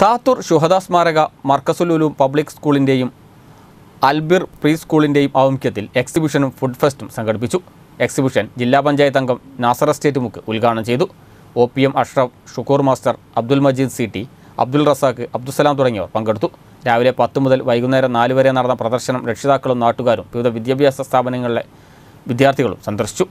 താത്തൂർ ശുഹദ സ്മാരക മർക്കസുലൂലു പബ്ലിക് സ്കൂളിൻ്റെയും അൽബിർ പ്രീ സ്കൂളിൻ്റെയും ആഭിമുഖ്യത്തിൽ എക്സിബിഷനും ഫുഡ് ഫെസ്റ്റും സംഘടിപ്പിച്ചു എക്സിബിഷൻ ജില്ലാ പഞ്ചായത്ത് അംഗം നാസർ എസ്റ്റേറ്റ് മുക്ക് ഉദ്ഘാടനം ചെയ്തു O P M Ashraf Shukoor master Abdul Majeed C T Abdul Razak Abdussalam തുടങ്ങിയവർ പങ്കെടുത്തു രാവിലെ പത്ത് മുതൽ വൈകുന്നേരം നാല് വരെ നടന്ന പ്രദർശനം രക്ഷിതാക്കളും നാട്ടുകാരും വിവിധ വിദ്യാഭ്യാസ സ്ഥാപനങ്ങളിലെ വിദ്യാർത്ഥികളും സന്ദർശിച്ചു